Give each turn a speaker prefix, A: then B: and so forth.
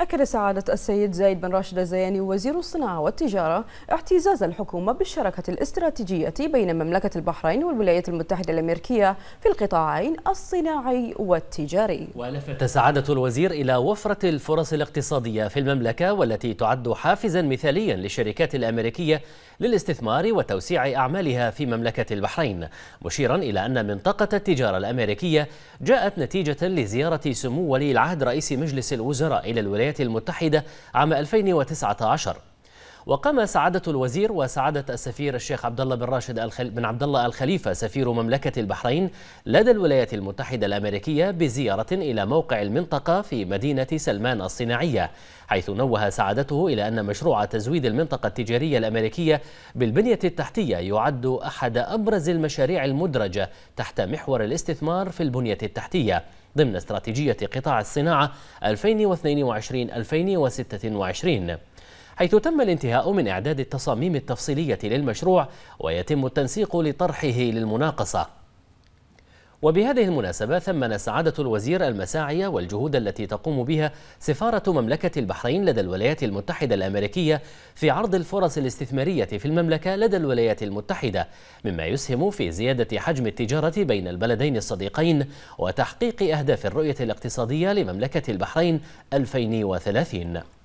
A: أكد سعادة السيد زايد بن راشد الزياني وزير الصناعة والتجارة اعتزاز الحكومة بالشراكة الاستراتيجية بين مملكة البحرين والولايات المتحدة الأمريكية في القطاعين الصناعي والتجاري
B: ولفت سعادة الوزير إلى وفرة الفرص الاقتصادية في المملكة والتي تعد حافزا مثاليا للشركات الأمريكية للاستثمار وتوسيع أعمالها في مملكة البحرين مشيرا إلى أن منطقة التجارة الأمريكية جاءت نتيجة لزيارة سمو ولي العهد رئيس مجلس الوزراء إلى الولايات الولايات المتحدة عام 2019 وقام سعادة الوزير وسعادة السفير الشيخ عبد الله بن راشد الخل... بن عبد الله الخليفة سفير مملكة البحرين لدى الولايات المتحدة الأمريكية بزيارة إلى موقع المنطقة في مدينة سلمان الصناعية حيث نوه سعادته إلى أن مشروع تزويد المنطقة التجارية الأمريكية بالبنية التحتية يعد أحد أبرز المشاريع المدرجة تحت محور الاستثمار في البنية التحتية ضمن استراتيجية قطاع الصناعة 2022-2026 حيث تم الانتهاء من إعداد التصاميم التفصيلية للمشروع ويتم التنسيق لطرحه للمناقصة وبهذه المناسبة ثمن سعادة الوزير المساعي والجهود التي تقوم بها سفارة مملكة البحرين لدى الولايات المتحدة الأمريكية في عرض الفرص الاستثمارية في المملكة لدى الولايات المتحدة مما يسهم في زيادة حجم التجارة بين البلدين الصديقين وتحقيق أهداف الرؤية الاقتصادية لمملكة البحرين 2030